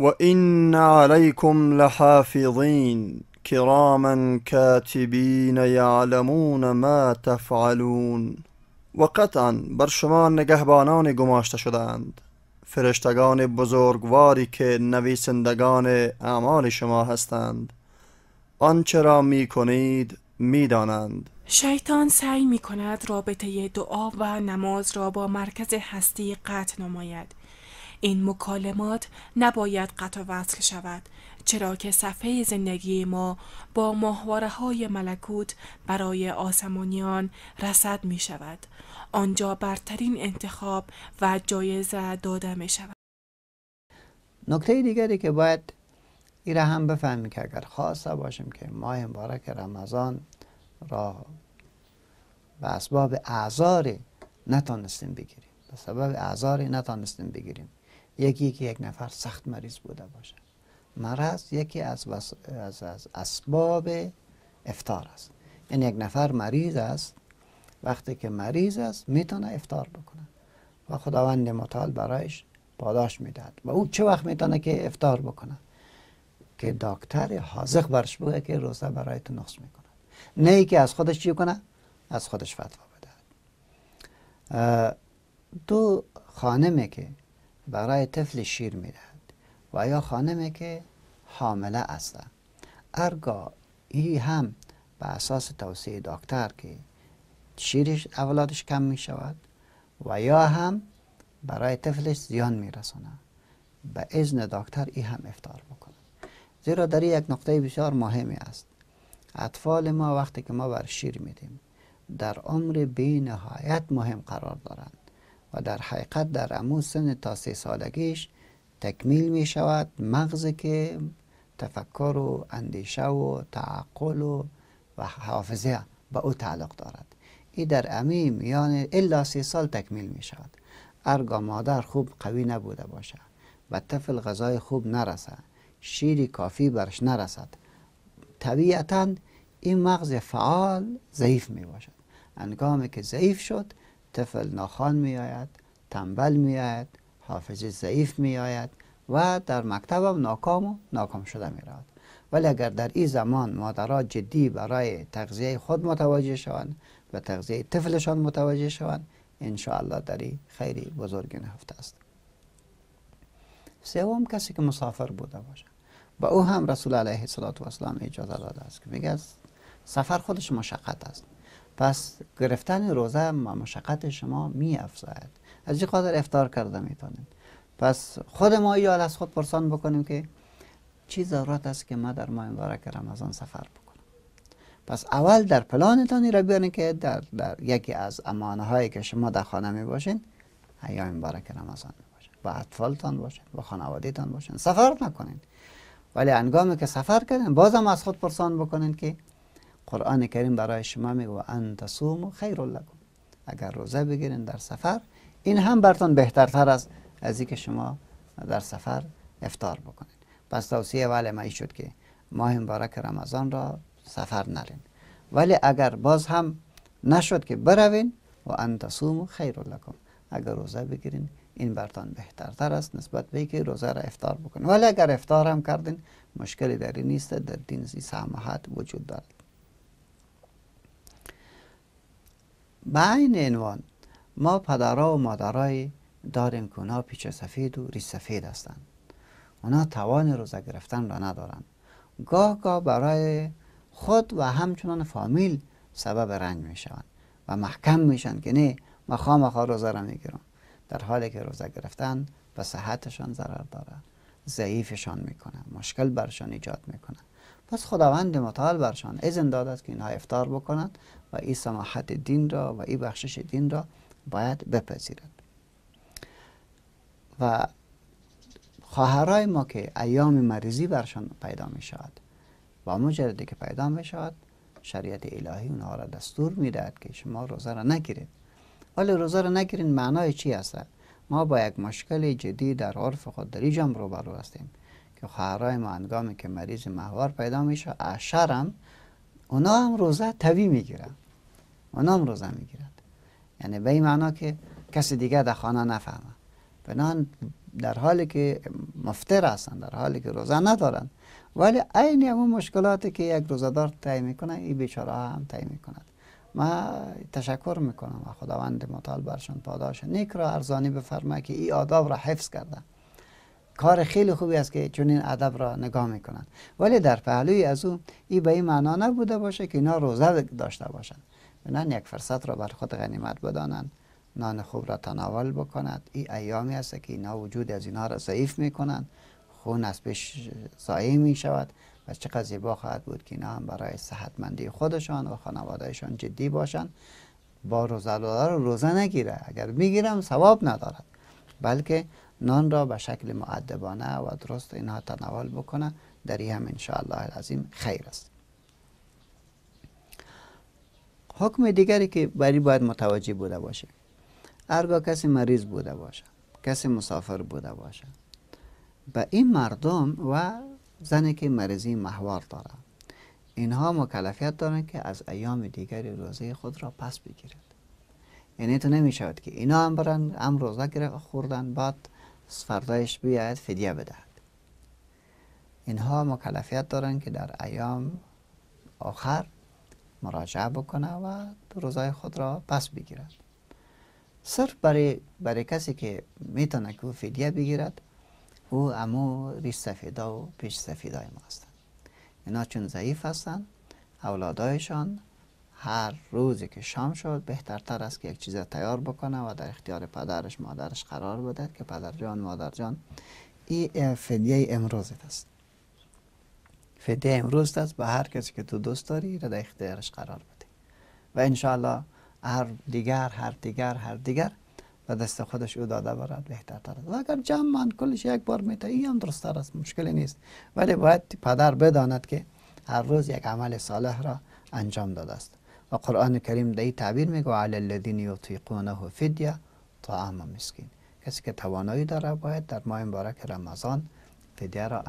وإن عليكم لحافظين كراما كاتبين يعلمون ما تفعلون و قطعا بر شما نگهبانان گماشته شدند فرشتگان بزرگواری که نویسندگان اعمال شما هستند آنچه را می کنید می دانند. شیطان سعی می کند رابطه دعا و نماز را با مرکز هستی قطع نماید این مکالمات نباید قطع وصل شود چرا که صفحه زندگی ما با محورهای های ملکوت برای آسمانیان رسد می شود. آنجا برترین انتخاب و جایزه داده می شود. نکته دیگری که باید این را هم بفهمیم که اگر خواسته باشیم که ماه مبارک رمضان را به اسباب اعذاری نتانستیم بگیریم به سبب اعزاری نتانستیم بگیریم یکی که یک نفر سخت مریض بوده باشه مرض یکی از, از, از اسباب افتار است یعنی یک نفر مریض است وقتی که مریض است میتونه افتار بکنه و خداوند متعال برایش پاداش میدهد و او چه وقت میتونه که افتار بکنه که دکتر حاضق برش بگه که روزه برای تو نقص میکنه نه ای که از خودش چی کنه از خودش فتوا بدهد دو خانمه که برای طفل شیر میدهد و یا خانمی که حامله است ارگا ای هم به اساس توصیه دکتر که شیرش اولادش کم می شود و یا هم برای طفلش زیان می به اذن دکتر ای هم افتار بکنه زیرا در یک نقطه بسیار مهمی است اطفال ما وقتی که ما بر شیر میدیم در عمر بینهایت نهایت مهم قرار دارند و در حقیقت در امو سن تا سه سالگیش تکمیل می شود مغزی که تفکر و اندیشه و تعقل و, حافظه به او تعلق دارد این در امیم یعنی الا سه سال تکمیل می شود ارگاه مادر خوب قوی نبوده باشد و طفل غذای خوب نرسه. شیری کافی برش نرسد طبیعتا این مغز فعال ضعیف می باشد انگامی که ضعیف شد طفل ناخوان می آید تنبل می آید ضعیف می آید و در مکتب هم ناکام و ناکام شده می رود ولی اگر در این زمان مادرها جدی برای تغذیه خود متوجه شوند و تغذیه طفلشان متوجه شوند انشاءالله در این خیری بزرگی نهفته است سوم کسی که مسافر بوده باشد با او هم رسول علیه السلام اجازه داده است که میگه سفر خودش مشقت است پس گرفتن روزه مشقت شما می افزاید از چه خاطر افتار کرده می میتونید پس خود ما ایال از خود پرسان بکنیم که چی ضرورت است که ما در ماه مبارک رمضان سفر بکنیم؟ پس اول در پلانتان را کنید که در, یکی از امانه هایی که شما در خانه می باشین ایام مبارک رمضان می باشین با اطفالتان باشین با خانوادهتان باشین سفر نکنین ولی انگامی که سفر کردین بازم از خود پرسان بکنین که قرآن کریم برای شما میگه و ان صوم خیر لکم اگر روزه بگیرین در سفر این هم برتان بهترتر است از اینکه شما در سفر افطار بکنید پس توصیه ولی ما شد که ماه مبارک رمضان را سفر نرین ولی اگر باز هم نشد که بروین و انت صوم خیر لکم اگر روزه بگیرین این برتان بهترتر است نسبت به که روزه را افطار بکنین ولی اگر افطار هم کردین مشکلی در نیست در دین سماحت وجود دارد به این عنوان ما پدرها و مادرای داریم که اونا پیچ سفید و ریس سفید هستند اونا توان روزه گرفتن را ندارن. گاه گاه برای خود و همچنان فامیل سبب رنج می و محکم میشن که نه ما خامخا روزه را میگیرم در حالی که روزه گرفتن به صحتشان ضرر داره ضعیفشان میکنه مشکل برشان ایجاد میکنه پس خداوند متعال برشان اذن داده است که اینها افطار بکنند و این سماحت دین را و این بخشش دین را باید بپذیرد و خواهرای ما که ایام مریضی برشان پیدا می شود و مجرده که پیدا می شود شریعت الهی اونها را دستور میدهد که شما روزه را نگیرید ولی روزه را نگیرین معنای چی است؟ ما با یک مشکل جدی در عرف خود در اینجام روبرو هستیم که خواهرای ما انگامی که مریض محور پیدا می شود اشرم اونا هم روزه طوی میگیرن اونا هم روزه میگیرن یعنی به این معنا که کسی دیگه در خانه نفهمه بنان در حالی که مفتر هستن در حالی که روزه ندارن ولی عین همون مشکلاتی که یک روزدار تی میکنه این بیچاره هم می کند ما تشکر میکنم و خداوند مطال برشان پاداش نیک را ارزانی بفرمه که این آداب را حفظ کرده کار خیلی خوبی است که چنین ادب را نگاه میکنند ولی در پهلوی از او ای به این معنا نبوده باشه که اینا روزه داشته باشند بنان یک فرصت را بر خود غنیمت بدانند نان خوب را تناول بکند این ایامی است که اینا وجود از اینها را ضعیف میکنند خون از پیش ضایع می شود و چقدر زیبا خواهد بود که اینا هم برای صحتمندی خودشان و خانوادهشان جدی باشند با روزه رو روزه نگیره اگر میگیرم ثواب ندارد بلکه نان را به شکل معدبانه و درست اینها تناول بکنه در این هم الله العظیم خیر است حکم دیگری که بری باید متوجه بوده باشه ارگاه کسی مریض بوده باشه کسی مسافر بوده باشه به این مردم و زنی که مریضی محوار داره اینها مکلفیت دارن که از ایام دیگری روزه خود را پس بگیرند یعنی تو نمیشود که اینا هم برن هم روزه خوردن بعد فردایش بیاید فدیه بدهد اینها مکلفیت دارن که در ایام آخر مراجعه بکنه و روزای خود را پس بگیرد صرف برای, برای کسی که میتونه که فدیه بگیرد او امو ریش سفیدا و پیش سفیدای ما هستند اینا چون ضعیف هستند اولادایشان هر روزی که شام شد بهتر تر است که یک چیز تیار بکنه و در اختیار پدرش مادرش قرار بده که پدر جان مادر جان این فدیه امروز است فدیه امروز است به هر کسی که تو دوست داری را در اختیارش قرار بده و انشاءالله هر دیگر هر دیگر هر دیگر و دست خودش او داده برد بهتر تر است و اگر جمع من کلش یک بار میتر این هم درست است مشکلی نیست ولی باید پدر بداند که هر روز یک عمل صالح را انجام داده است و قرآن کریم در تعبیر میگو علی الذین یطیقونه فدیه طعام مسکین کسی که توانایی داره باید در ماه مبارک رمضان فدیه را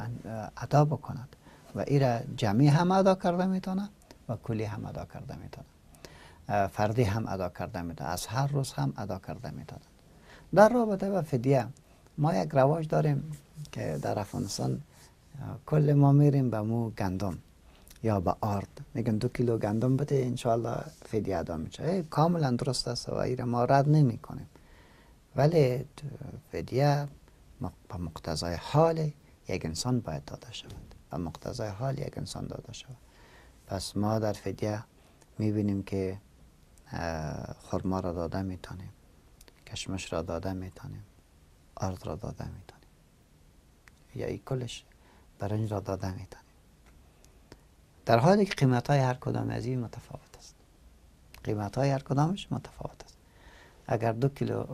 ادا بکند و این را جمعی هم ادا کرده میتونه و کلی هم ادا کرده میتونه فردی هم ادا کرده میتونه از هر روز هم ادا کرده میتونه در رابطه با فدیه ما یک رواج داریم که در افغانستان کل ما میریم به مو گندم یا به آرد میگن دو کیلو گندم بده انشالله فدیه ادا میشه کاملا درست است و ایره ما رد نمی کنیم ولی فدیه به مقتضای حال یک انسان باید داده شود به مقتضای حال یک انسان داده شود پس ما در فدیه میبینیم که خرما را داده میتانیم کشمش را داده میتونیم. آرد را داده میتونیم. یا ای کلش برنج را داده میتانیم در حالی که قیمت های هر کدام از این متفاوت است قیمت های هر کدامش متفاوت است اگر دو کیلو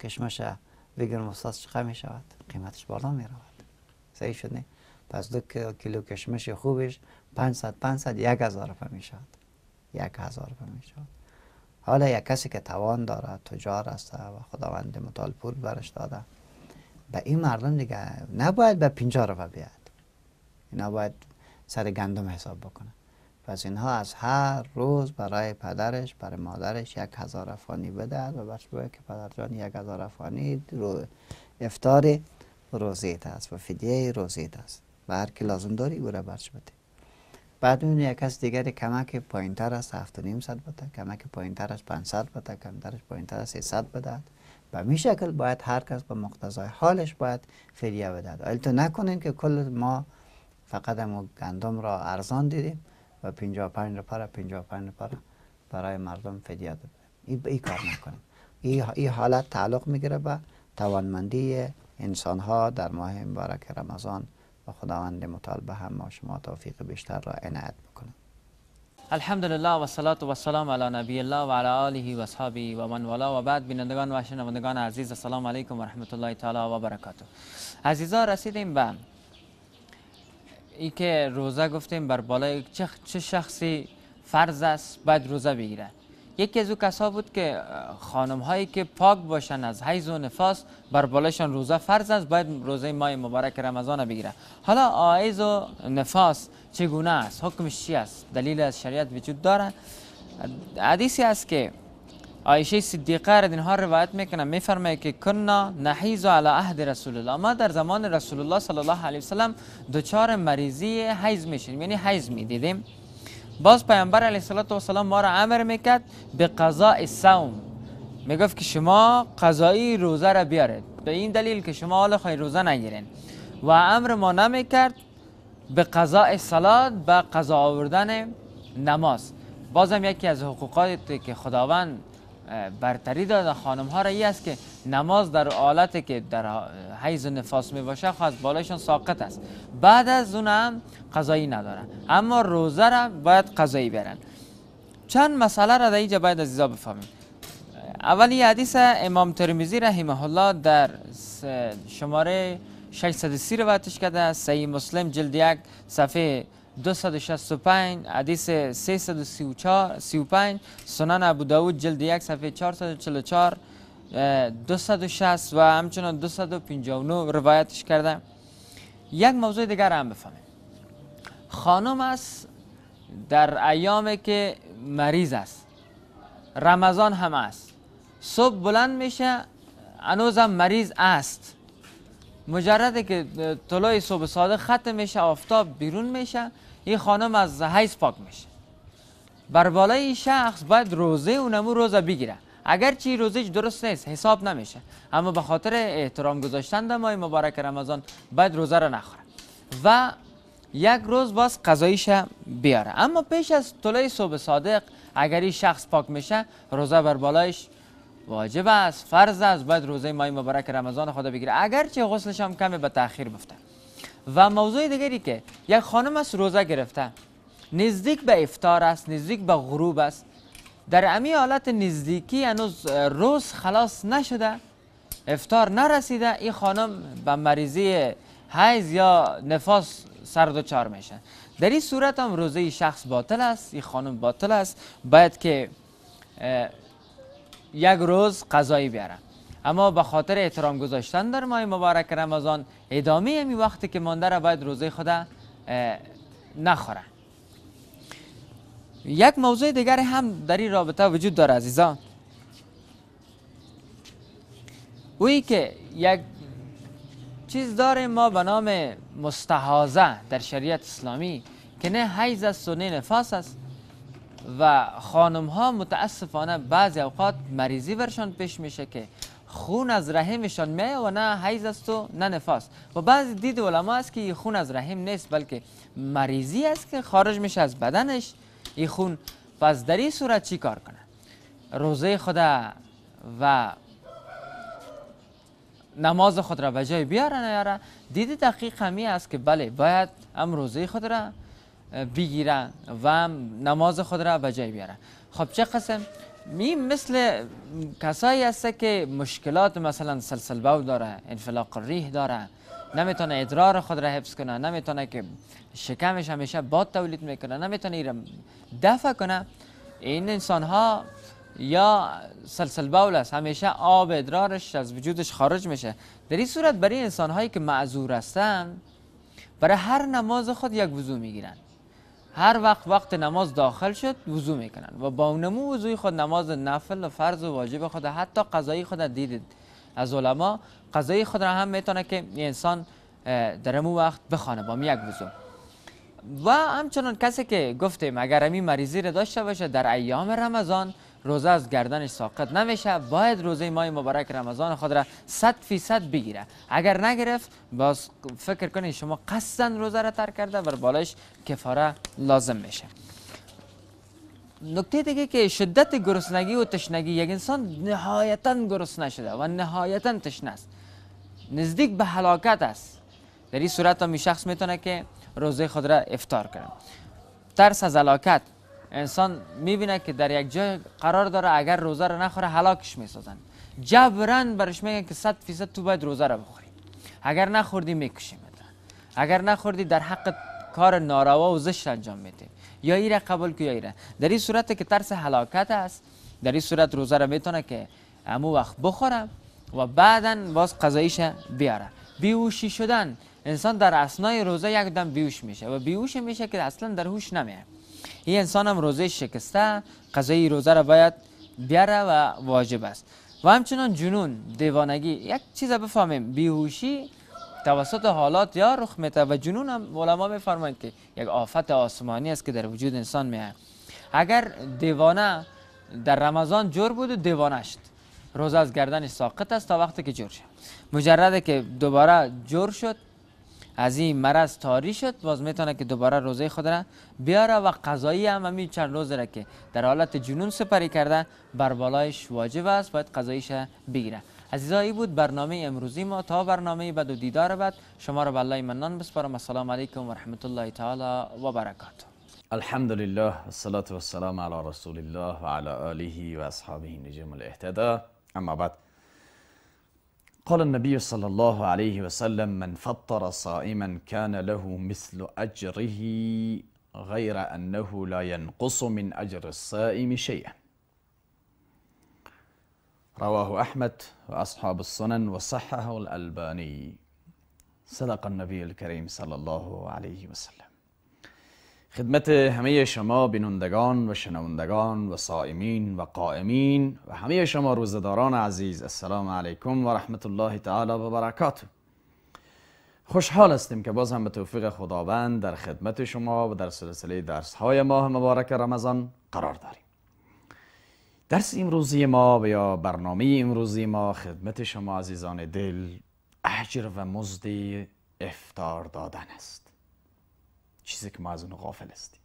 کشمش بگیرم استاد چقدر می شود قیمتش بالا می رود صحیح شد پس دو کیلو کشمش خوبش 500 500 یک هزار روپه می شود یک هزار روپه می شود حالا یک کسی که توان داره تجار است و خداوند مطال برش داده به این مردم دیگه نباید به 50 رو بیاد اینا سر گندم حساب بکنه پس اینها از هر روز برای پدرش برای مادرش یک هزار افغانی بدهد و برش باید که پدر جان یک هزار افغانی رو افتار روزیت است و فدیه روزیت است و هر که لازم داری او را برش بده بعد اون یک کس دیگر کمک پایین تر است نیم صد بده کمک پایین تر است 500 بده کمترش پایین تر است 300 بده و می شکل باید هر کس به مقتضای حالش باید فدیه بدهد تو نکنین که کل ما فقط هم گندم را ارزان دیدیم و 55 نفر 55 نفر برای مردم فدیه دادیم این ای کار نکنیم این حالت تعلق میگیره به توانمندی انسان ها در ماه مبارک رمضان و خداوند مطالبه هم ما شما توفیق بیشتر را عنایت بکنه الحمدلله و صلات و سلام علی نبی الله و علی آله و صحابی و من والا و بعد بینندگان و شنوندگان عزیز السلام علیکم و رحمت الله تعالی و برکاته عزیزا رسیدیم به ای که روزه گفتیم بر بالای چه, چه شخصی فرض است باید روزه بگیره یکی از او کسا بود که خانم هایی که پاک باشن از حیض و نفاس بر بالایشان روزه فرض است باید روزه ماه مبارک رمضان بگیره حالا آیز و نفاس چگونه است حکمش چی است دلیل از شریعت وجود داره حدیثی است که عایشه صدیقه را ها روایت میکنه میفرمایه که کنا نحیز علی عهد رسول الله ما در زمان رسول الله صلی الله علیه وسلم دچار مریضی حیز میشیم یعنی حیز میدیدیم باز پیامبر علیه السلام ما را امر میکرد به قضاء سوم میگفت که شما قضایی روزه را بیارید به این دلیل که شما حال خواهی روزه نگیرین و امر ما نمیکرد به قضاء سلات به قضا آوردن نماز بازم یکی از حقوقاتی که خداوند برتری داده خانم ها را ای است که نماز در حالتی که در حیز نفاس می باشه خواهد بالایشان ساقط است بعد از اون هم قضایی ندارن اما روزه را باید قضایی برن چند مسئله را در اینجا باید عزیزا بفهمیم اولی حدیث امام ترمیزی رحمه الله در شماره 630 روایتش کرده صحیح مسلم جلد یک صفحه 265 حدیث 334 35 سنن ابو داود جلد یک صفحه 444 260 و همچنان 259 روایتش کرده یک موضوع دیگر هم بفهمیم خانم است در ایامی که مریض است رمضان هم است صبح بلند میشه هنوز هم مریض است مجرده که طلوع صبح ساده ختم میشه آفتاب بیرون میشه این خانم از حیض پاک میشه بر بالای شخص باید روزه اونمو روزه بگیره اگر چی روزه درست نیست حساب نمیشه اما به خاطر احترام گذاشتن در ماه مبارک رمضان باید روزه را نخوره و یک روز باز قضاییش بیاره اما پیش از طلوع صبح صادق اگر این شخص پاک میشه روزه بر بالایش واجب است فرض است باید روزه ماه مبارک رمضان خدا بگیره چی غسلش هم کمی به تاخیر بفته و موضوع دیگری که یک خانم از روزه گرفته نزدیک به افتار است نزدیک به غروب است در امی حالت نزدیکی هنوز روز خلاص نشده افتار نرسیده این خانم به مریضی حیز یا نفاس و چار میشه در این صورت هم روزه شخص باطل است این خانم باطل است باید که یک روز قضایی بیاره اما به خاطر احترام گذاشتن در ماه مبارک رمضان ادامه همی وقتی که مانده را باید روزه خود نخوره یک موضوع دیگر هم در این رابطه وجود داره عزیزا اوی که یک چیز داره ما به نام مستحازه در شریعت اسلامی که نه حیز است و نه نفاس است و خانم ها متاسفانه بعضی اوقات مریضی برشان پیش میشه که خون از رحمشان می و نه حیض است و نه نفاس و بعضی دید علما است که خون از رحم نیست بلکه مریضی است که خارج میشه از بدنش این خون پس در این صورت چی کار کنه روزه خدا و نماز خود را به جای بیارن یارا دید دقیق همی است که بله باید هم روزه خود را بگیرن و هم نماز خود را به جای بیارن خب چه قسم می مثل کسایی هست که مشکلات مثلا سلسل باول داره انفلاق ریح داره نمیتونه ادرار خود را حفظ کنه نمیتونه که شکمش همیشه باد تولید میکنه نمیتونه ایرم دفع کنه این انسان ها یا سلسل باول است همیشه آب ادرارش از وجودش خارج میشه در این صورت برای انسان هایی که معذور هستن برای هر نماز خود یک وضو میگیرن هر وقت وقت نماز داخل شد وضو میکنن و با نمو وضوی خود نماز نفل و فرض و واجب خود حتی قضایی خود دیدید از علما قضایی خود را هم میتونه که انسان در امو وقت بخوانه با یک وضو و همچنان کسی که گفتیم اگر امی مریضی را داشته باشه در ایام رمضان روزه از گردنش ساقط نمیشه باید روزه ماه مبارک رمضان خود را 100 فیصد بگیره اگر نگرفت باز فکر کنید شما قصدا روزه را ترک کرده و بالش کفاره لازم میشه نکته دیگه که شدت گرسنگی و تشنگی یک انسان نهایتا گرسنه شده و نهایتا تشنه است نزدیک به هلاکت است در این صورت هم شخص میتونه که روزه خود را افتار کنه ترس از هلاکت انسان میبینه که در یک جای قرار داره اگر روزه رو نخوره هلاکش میسازن جبران برش میگن که 100 فیصد تو باید روزه رو بخوری اگر نخوردی میکشیم اگر نخوردی در حق کار ناروا و زشت انجام میده یا ایره قبول کو یا ایره در این صورت که ترس هلاکت است در این صورت روزه رو میتونه که امو وقت بخورم و بعدا باز قضاییش بیاره بیوشی شدن انسان در اسنای روزه یک دم بیوش میشه و بیوش میشه که اصلا در هوش نمیاد این انسان هم روزه شکسته قضای روزه را باید بیاره و واجب است و همچنان جنون دیوانگی یک چیز بفهمیم بیهوشی توسط حالات یا رخ میته و جنون هم علما میفرمایند که یک آفت آسمانی است که در وجود انسان میه. اگر دیوانه در رمضان جور بود و دیوانه شد روزه از گردن ساقط است تا وقتی که جور شد مجرد که دوباره جور شد از این مرض تاری شد باز میتونه که دوباره روزه خود را بیاره و قضایی هم همین چند روز را که در حالت جنون سپری کرده بر بالایش واجب است باید قضاییش بگیره عزیزایی بود برنامه امروزی ما تا برنامه بعد و دیدار بعد شما را به الله منان بسپارم السلام علیکم و رحمت الله تعالی و برکاته الحمد لله و والسلام على رسول الله وعلى آله و اصحابه نجم الاهتداء اما بعد قال النبي صلى الله عليه وسلم من فطر صائما كان له مثل أجره غير أنه لا ينقص من أجر الصائم شيئا رواه أحمد وأصحاب السنن وصححه الألباني صدق النبي الكريم صلى الله عليه وسلم خدمت همه شما بینندگان و شنوندگان و صائمین و قائمین و همه شما روزداران عزیز السلام علیکم و رحمت الله تعالی و برکاته خوشحال هستیم که باز هم به توفیق خداوند در خدمت شما و در سلسله درس های ماه مبارک رمضان قرار داریم درس امروزی ما و یا برنامه امروزی ما خدمت شما عزیزان دل اجر و مزد افتار دادن است چیزی که ما از اون غافل هستیم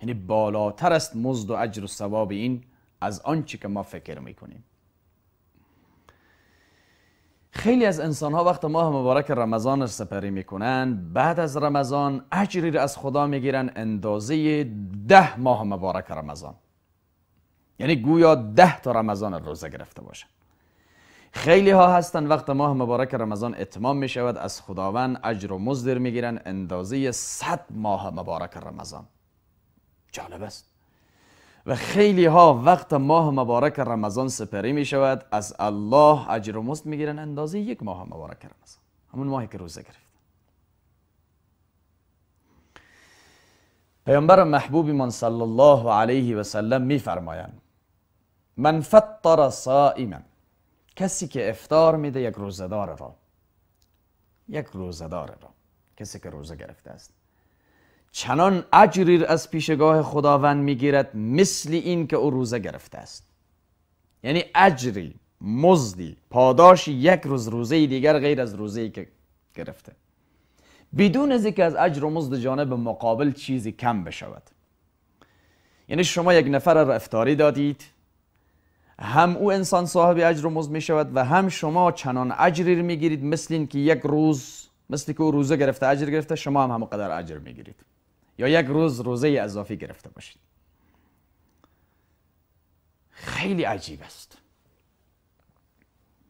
یعنی بالاتر است مزد و اجر و ثواب این از آنچه که ما فکر میکنیم خیلی از انسان ها وقت ماه مبارک رمضان را سپری میکنن بعد از رمضان اجری را از خدا میگیرن اندازه ده ماه مبارک رمضان یعنی گویا ده تا رمضان روزه گرفته باشه. خیلی ها هستن وقت ماه مبارک رمضان اتمام می شود از خداوند اجر و مزدر می گیرن اندازه صد ماه مبارک رمضان جالب است و خیلی ها وقت ماه مبارک رمضان سپری می شود از الله اجر و مزد می گیرن اندازه یک ماه مبارک رمضان همون ماهی که روزه گرفت پیامبر محبوبی من صلی الله علیه و سلم می فرماین من فطر صائما کسی که افتار میده یک روزدار را یک روزدار را کسی که روزه گرفته است چنان اجری از پیشگاه خداوند میگیرد مثل این که او روزه گرفته است یعنی اجری مزدی پاداش یک روز روزه دیگر غیر از روزه ای که گرفته بدون از اینکه از اجر و مزد جانب مقابل چیزی کم بشود یعنی شما یک نفر را افتاری دادید هم او انسان صاحب اجر و مزد می شود و هم شما چنان اجری می گیرید مثل اینکه که یک روز مثل که او روزه گرفته اجر گرفته شما هم قدر اجر می گیرید یا یک روز روزه اضافی گرفته باشید خیلی عجیب است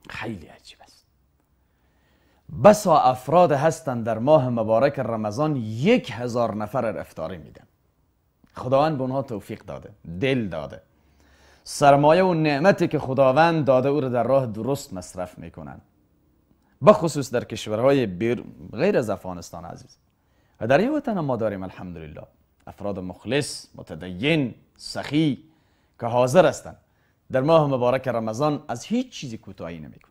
خیلی عجیب است بسا افراد هستند در ماه مبارک رمضان یک هزار نفر رفتاری میدن خداوند به اونها توفیق داده دل داده سرمایه و نعمتی که خداوند داده او را در راه درست مصرف میکنند بخصوص در کشورهای بیر غیر از افغانستان عزیز و در این وطن ما داریم الحمدلله افراد مخلص متدین سخی که حاضر هستند در ماه مبارک رمضان از هیچ چیزی کوتاهی نمیکن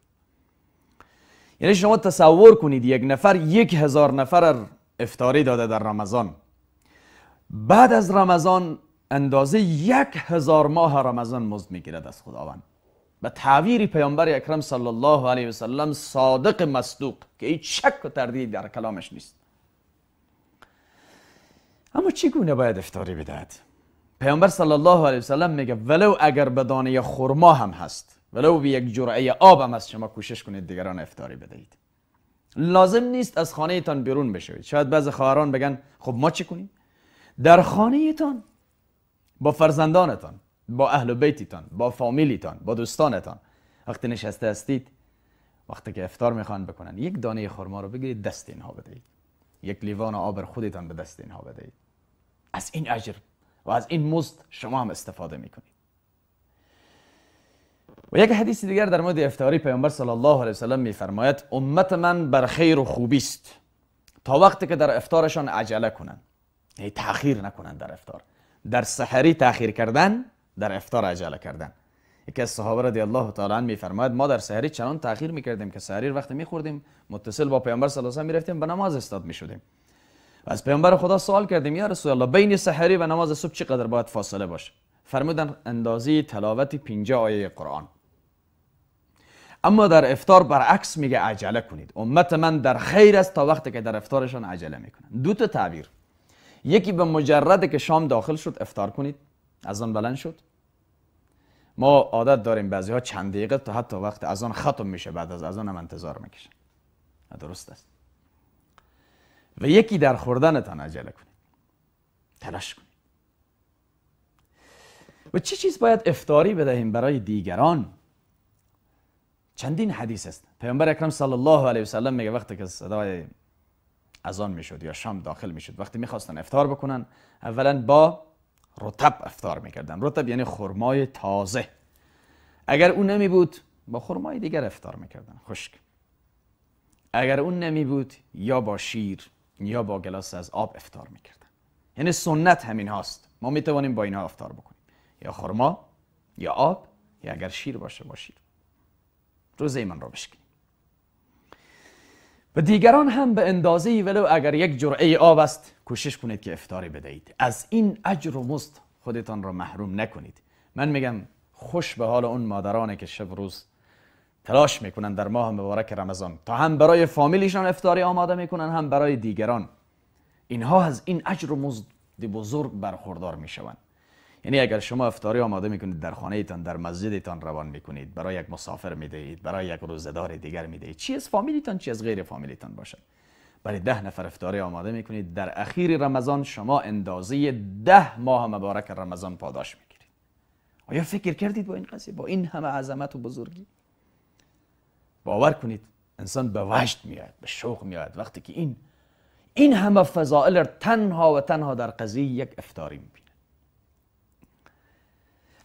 یعنی شما تصور کنید یک نفر یک هزار نفر افتاری داده در رمضان بعد از رمضان اندازه یک هزار ماه رمضان مزد میگیرد از خداوند به تعویری پیامبر اکرم صلی الله علیه و سلم صادق مصدوق که هیچ شک و تردید در کلامش نیست اما چگونه باید افتاری بدهد پیامبر صلی الله علیه و سلم میگه ولو اگر به دانه خرما هم هست ولو به یک جرعه آب هم هست شما کوشش کنید دیگران افتاری بدهید لازم نیست از خانه تان بیرون بشوید شاید بعض خواهران بگن خب ما چی کنیم در خانه با فرزندانتان با اهل بیتیتان، با فامیلیتان با دوستانتان وقتی نشسته هستید وقتی که افتار میخوان بکنن یک دانه خرما رو بگیرید دست اینها بدهید یک لیوان آب خودتان به دست اینها بدهید از این اجر و از این مزد شما هم استفاده میکنید و یک حدیث دیگر در مورد افتاری پیامبر صلی الله علیه وسلم میفرماید امت من بر خیر و خوبی است تا وقتی که در افتارشان عجله کنند یعنی تاخیر نکنند در افتار در سحری تاخیر کردن در افطار عجله کردن یکی از صحابه رضی الله تعالی عنه میفرماید ما در سحری چنان تاخیر میکردیم که سحری وقتی میخوردیم متصل با پیامبر صلی الله علیه و به نماز استاد میشدیم و از پیامبر خدا سوال کردیم یا رسول الله بین سحری و نماز صبح چقدر باید فاصله باشه فرمودن اندازی تلاوت 50 آیه قرآن اما در افطار برعکس میگه عجله کنید امت من در خیر است تا وقتی که در افتارشان عجله میکنن دو تا تعبیر یکی به مجرد که شام داخل شد افتار کنید از آن بلند شد ما عادت داریم بعضی ها چند دقیقه تا حتی وقت از آن ختم میشه بعد از از آن هم انتظار درست است و یکی در خوردنتان عجله کنید تلاش کنید و چه چی چیز باید افتاری بدهیم برای دیگران چندین حدیث است پیامبر اکرم صلی الله علیه سلم میگه وقتی که صدای از میشد یا شام داخل میشد وقتی میخواستن افتار بکنن اولا با رطب افطار میکردن رطب یعنی خرمای تازه اگر اون نمی بود با خرمای دیگر افطار میکردن خشک اگر اون نمی بود یا با شیر یا با گلاس از آب افتار میکردن یعنی سنت همین هاست ما میتوانیم با اینها افطار بکنیم یا خرما یا آب یا اگر شیر باشه با شیر روزه من رو بشکنیم و دیگران هم به اندازه ولو اگر یک جرعه آب است کوشش کنید که افتاری بدهید از این اجر و مست خودتان را محروم نکنید من میگم خوش به حال اون مادرانه که شب روز تلاش میکنن در ماه مبارک رمضان تا هم برای فامیلشان افتاری آماده میکنن هم برای دیگران اینها از این اجر و مزد بزرگ برخوردار میشوند یعنی اگر شما افطاری آماده میکنید در خانه تان در مسجدتان روان میکنید برای یک مسافر میدهید برای یک روزدار دیگر میدهید چی از فامیلیتان چی از غیر فامیلیتان باشد برای ده نفر افطاری آماده میکنید در اخیر رمضان شما اندازه ده ماه مبارک رمضان پاداش میگیرید آیا فکر کردید با این قضیه با این همه عظمت و بزرگی باور کنید انسان به وجد میاد به شوق میاد وقتی که این این همه فضائل تنها و تنها در قضیه یک افطاری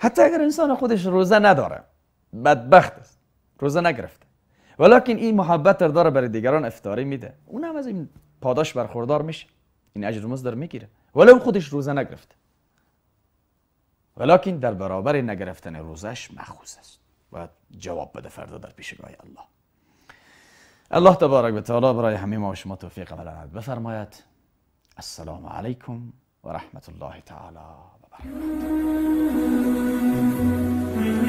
حتی اگر انسان خودش روزه نداره بدبخت است روزه نگرفته ولیکن این محبت داره برای دیگران افطاری میده اون هم از این پاداش برخوردار میشه این اجر مزدر میگیره ولو خودش روزه نگرفته ولیکن در برابر نگرفتن روزش مخوز است و جواب بده فردا در پیشگاه الله الله تبارک و تعالی برای همه ما و شما توفیق عمل بفرماید السلام علیکم و رحمت الله تعالی و برکاته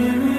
Spirit.